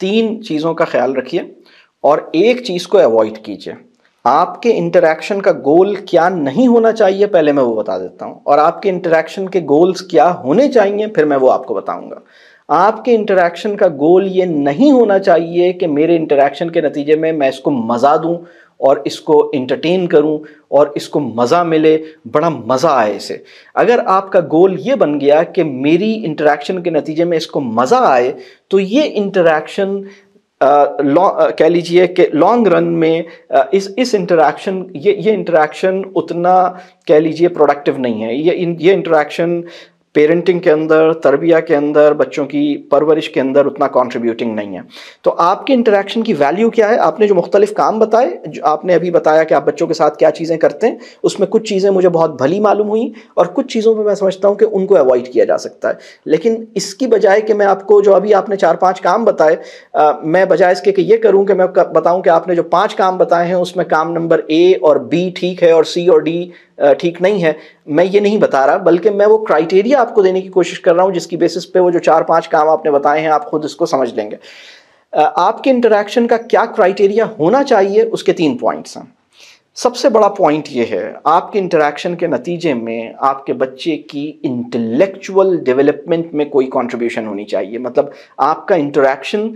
तीन चीज़ों का ख्याल रखिए और एक चीज़ को अवॉइड कीजिए आपके इंटरेक्शन का गोल क्या नहीं होना चाहिए पहले मैं वो बता देता हूँ और आपके इंटरेक्शन के गोल्स क्या होने चाहिए फिर मैं वो आपको बताऊँगा आपके इंटरेक्शन का गोल ये नहीं होना चाहिए कि मेरे इंटरेक्शन के नतीजे में मैं इसको मज़ा दूँ और इसको इंटरटेन करूं और इसको मज़ा मिले बड़ा मज़ा आए इसे अगर आपका गोल ये बन गया कि मेरी इंटरेक्शन के नतीजे में इसको मज़ा आए तो ये इंटरेक्शन कह लीजिए कि लॉन्ग रन में आ, इस इस इंटरेक्शन ये ये इंटरेक्शन उतना कह लीजिए प्रोडक्टिव नहीं है ये ये इंटरेक्शन पेरेंटिंग के अंदर तरबिया के अंदर बच्चों की परवरिश के अंदर उतना कॉन्ट्रीब्यूटिंग नहीं है तो आपके इंटरेक्शन की वैल्यू क्या है आपने जो मुख्तलिफ काम बताए जो आपने अभी बताया कि आप बच्चों के साथ क्या चीज़ें करते हैं उसमें कुछ चीज़ें मुझे बहुत भली मालूम हुई और कुछ चीज़ों पर मैं समझता हूँ कि उनको अवॉइड किया जा सकता है लेकिन इसकी बजाय कि मैं आपको जो अभी आपने चार पाँच काम बताए मैं बजाय इसके कि ये करूँ कि मैं बताऊँ कि आपने जो पाँच काम बताए हैं उसमें काम नंबर ए और बी ठीक है और सी और डी ठीक नहीं है मैं ये नहीं बता रहा बल्कि मैं वो क्राइटेरिया आपको देने की कोशिश कर रहा हूँ जिसकी बेसिस पे वो जो चार पांच काम आपने बताए हैं आप खुद इसको समझ लेंगे आपके इंटरेक्शन का क्या क्राइटेरिया होना चाहिए उसके तीन पॉइंट्स हैं सबसे बड़ा पॉइंट ये है आपके इंटरेक्शन के नतीजे में आपके बच्चे की इंटेलेक्चुअल डेवलपमेंट में कोई कंट्रीब्यूशन होनी चाहिए मतलब आपका इंटरेक्शन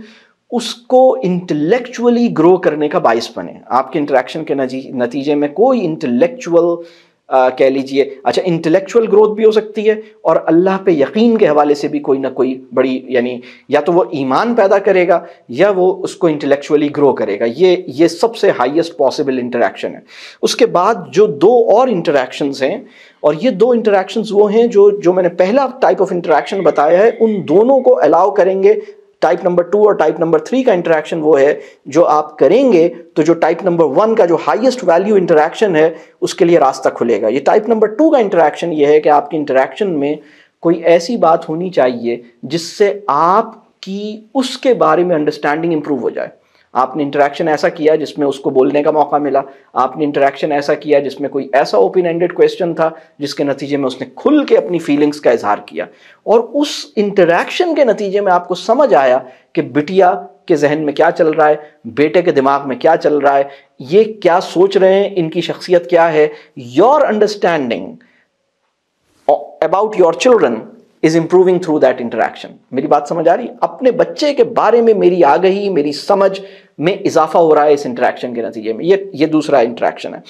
उसको इंटेलेक्चुअली ग्रो करने का बायस बने आपके इंटरेक्शन के नतीजे में कोई इंटेलेक्चुअल कह लीजिए अच्छा इंटेलेक्चुअल ग्रोथ भी हो सकती है और अल्लाह पे यकीन के हवाले से भी कोई ना कोई बड़ी यानी या तो वो ईमान पैदा करेगा या वो उसको इंटेलेक्चुअली ग्रो करेगा ये ये सबसे हाईएस्ट पॉसिबल इंटरेक्शन है उसके बाद जो दो और इंटरेक्शंस हैं और ये दो इंटरेक्शंस वो हैं जो जो मैंने पहला टाइप ऑफ इंटरेक्शन बताया है उन दोनों को अलाउ करेंगे टाइप नंबर टू और टाइप नंबर थ्री का इंटरेक्शन वो है जो आप करेंगे तो जो टाइप नंबर वन का जो हाईएस्ट वैल्यू इंटरेक्शन है उसके लिए रास्ता खुलेगा ये टाइप नंबर टू का इंटरेक्शन ये है कि आपके इंटरेक्शन में कोई ऐसी बात होनी चाहिए जिससे आपकी उसके बारे में अंडरस्टैंडिंग इम्प्रूव हो जाए आपने इंटरेक्शन ऐसा किया जिसमें उसको बोलने का मौका मिला आपने इंटरेक्शन ऐसा किया जिसमें कोई ऐसा ओपन एंडेड क्वेश्चन था जिसके नतीजे में उसने खुल के अपनी फीलिंग्स का इजहार किया और उस इंटरेक्शन के नतीजे में आपको समझ आया कि बिटिया के जहन में क्या चल रहा है बेटे के दिमाग में क्या चल रहा है ये क्या सोच रहे हैं इनकी शख्सियत क्या है your understanding about your children is improving through that interaction मेरी बात समझ आ रही अपने बच्चे के बारे में मेरी आगही मेरी समझ में इजाफा हो रहा है इस इंटरेक्शन के नतीजे में ये ये दूसरा इंटरेक्शन है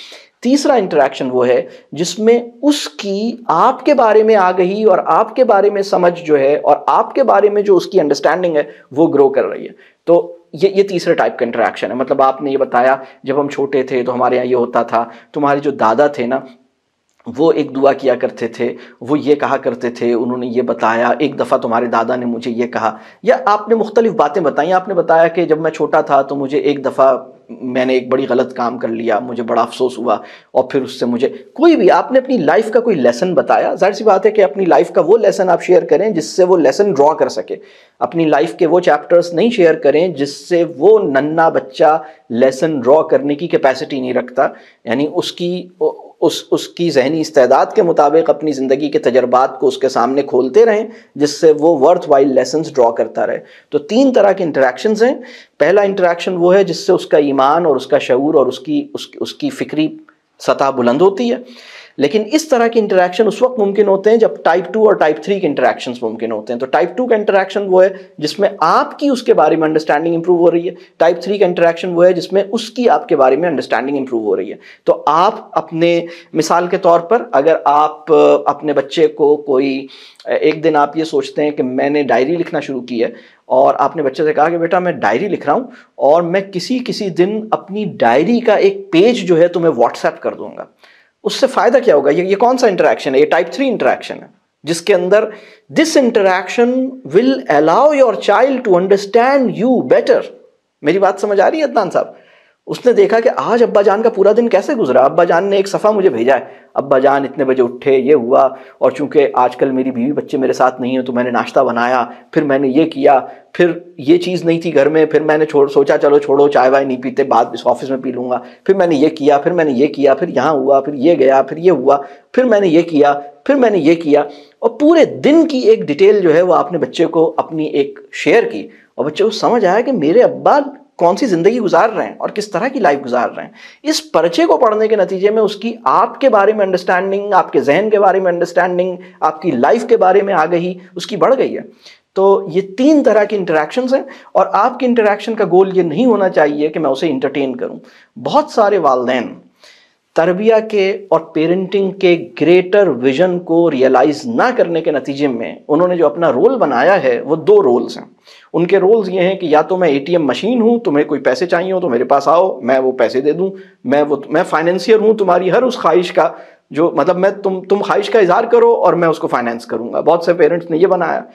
तीसरा इंटरेक्शन वो है जिसमें उसकी आपके बारे में आगही और आपके बारे में समझ जो है और आपके बारे में जो उसकी अंडरस्टैंडिंग है वो ग्रो कर रही है तो ये ये तीसरे टाइप का इंटरेक्शन है मतलब आपने ये बताया जब हम छोटे थे तो हमारे यहाँ ये होता था तुम्हारे जो दादा थे ना वो एक दुआ किया करते थे वो ये कहा करते थे उन्होंने ये बताया एक दफ़ा तुम्हारे दादा ने मुझे ये कहा या आपने मुख्तलिफ़ बातें बताई आपने बताया कि जब मैं छोटा था तो मुझे एक दफ़ा मैंने एक बड़ी गलत काम कर लिया मुझे बड़ा अफसोस हुआ और फिर उससे मुझे कोई भी आपने अपनी लाइफ का कोई लेसन बताया जाहिर सी बात है कि अपनी लाइफ का वो लेसन आप शेयर करें जिससे वो लेसन ड्रॉ कर सके अपनी लाइफ के वो चैप्टर्स नहीं शेयर करें जिससे वो नन्ना बच्चा लेसन ड्रॉ करने की कैपेसिटी नहीं रखता यानी उसकी उस उसकी जहनी इस्तेदाद के मुताबिक अपनी ज़िंदगी के तजर्बात को उसके सामने खोलते रहें जिससे वो वर्थ वाइल लेसन ड्रॉ करता रहे तो तीन तरह के इंटरेक्शन हैं पहला इंटरेक्शन वो है जिससे उसका ईमान और उसका शूर और उसकी उसकी, उसकी फ़िक्री सतह बुलंद होती है लेकिन इस तरह के इंटरेक्शन उस वक्त मुमकिन होते हैं जब टाइप टू और टाइप थ्री के इंटरेक्शन मुमकिन होते हैं तो टाइप टू का इंटरेक्शन वो है जिसमें आपकी उसके बारे में अंडरस्टैंडिंग इंप्रूव हो रही है टाइप थ्री का इंटरेक्शन वो है जिसमें उसकी आपके बारे में अंडरस्टैंडिंग इंप्रूव हो रही है तो आप अपने मिसाल के तौर पर अगर आप अपने बच्चे को कोई एक दिन आप ये सोचते हैं कि मैंने डायरी लिखना शुरू की है और आपने बच्चे से कहा कि बेटा मैं डायरी लिख रहा हूँ और मैं किसी किसी दिन अपनी डायरी का एक पेज जो है तुम्हें व्हाट्सएप कर दूंगा उससे फ़ायदा क्या होगा ये ये कौन सा इंटरेक्शन है ये टाइप थ्री इंटरेक्शन है जिसके अंदर this interaction will allow your child to understand you better मेरी बात समझ आ रही है अदनान साहब उसने देखा कि आज अब्बा जान का पूरा दिन कैसे गुजरा अब्बा जान ने एक सफ़ा मुझे भेजा है अब्बा जान इतने बजे उठे ये हुआ और चूंकि आजकल मेरी बीवी बच्चे मेरे साथ नहीं हैं तो मैंने नाश्ता बनाया फिर मैंने ये किया फिर ये चीज़ नहीं थी घर में फिर मैंने छोड़ सोचा चलो छोड़ो चाय वाय नहीं पीते बाद इस ऑफिस में पी लूँगा फिर मैंने ये किया फिर मैंने ये किया फिर यहाँ हुआ फिर ये गया फिर ये हुआ फिर मैंने ये किया फिर मैंने ये किया और पूरे दिन की एक डिटेल जो है वो आपने बच्चे को अपनी एक शेयर की और बच्चे को समझ आया कि मेरे अब्बा कौन सी ज़िंदगी गुजार रहे हैं और किस तरह की लाइफ गुजार रहे हैं इस पर्चे को पढ़ने के नतीजे में उसकी आपके बारे में अंडरस्टैंडिंग आपके जहन के बारे में अंडरस्टैंडिंग आपकी लाइफ के बारे में आ गई उसकी बढ़ गई है तो ये तीन तरह की इंटरेक्शन हैं और आपकी इंटरेक्शन का गोल ये नहीं होना चाहिए कि मैं उसे इंटरटेन करूं बहुत सारे वालदेन तरबिया के और पेरेंटिंग के ग्रेटर विजन को रियलाइज ना करने के नतीजे में उन्होंने जो अपना रोल बनाया है वो दो रोल्स हैं उनके रोल्स ये हैं कि या तो मैं एटीएम मशीन हूँ तुम्हें कोई पैसे चाहिए हो तो मेरे पास आओ मैं वो पैसे दे दूँ मैं वो मैं फाइनेंशियर हूँ तुम्हारी हर उस ख्वाहिश का जो मतलब मैं तुम तुम ख्वाहिश का इजहार करो और मैं उसको फाइनेंस करूँगा बहुत से पेरेंट्स ने ये बनाया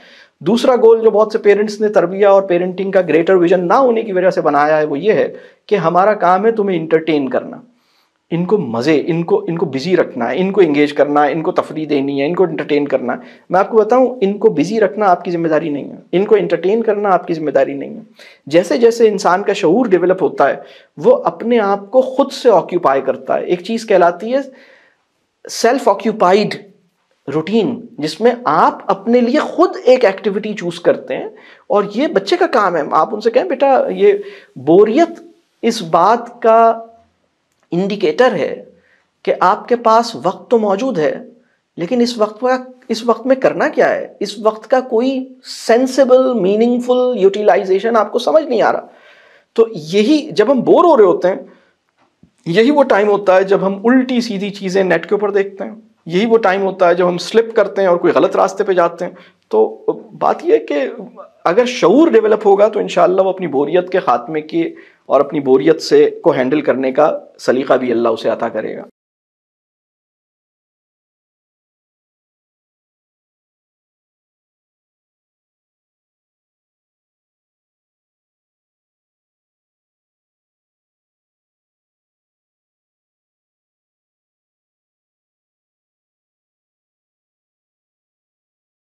दूसरा गोल जो बहुत से पेरेंट्स ने तरबिया और पेरेंटिंग का ग्रेटर विजन ना होने की वजह से बनाया है वो ये है कि हमारा काम है तुम्हें इंटरटेन करना इनको मज़े इनको इनको बिज़ी रखना है इनको इंगेज करना है इनको तफरी देनी है इनको इंटरटेन करना है मैं आपको बताऊं इनको बिज़ी रखना आपकी ज़िम्मेदारी नहीं है इनको इंटरटेन करना आपकी ज़िम्मेदारी नहीं है जैसे जैसे इंसान का शूर डेवलप होता है वो अपने आप को ख़ुद से ऑक्यूपाई करता है एक चीज़ कहलाती है सेल्फ ऑक्यूपाइड रूटीन जिसमें आप अपने लिए खुद एक एक्टिविटी चूज़ करते हैं और ये बच्चे का काम है आप उनसे कहें बेटा ये बोरियत इस बात का इंडिकेटर है कि आपके पास वक्त तो मौजूद है लेकिन इस वक्त का इस वक्त में करना क्या है इस वक्त का कोई सेंसेबल मीनिंगफुल यूटिलाइजेशन आपको समझ नहीं आ रहा तो यही जब हम बोर हो रहे होते हैं यही वो टाइम होता है जब हम उल्टी सीधी चीज़ें नेट के ऊपर देखते हैं यही वो टाइम होता है जब हम स्लिप करते हैं और कोई गलत रास्ते पे जाते हैं तो बात यह है कि अगर शूर डेवलप होगा तो इन वो अपनी बोरियत के खात्मे के और अपनी बोरियत से को हैंडल करने का सलीका भी अल्लाह उसे अता करेगा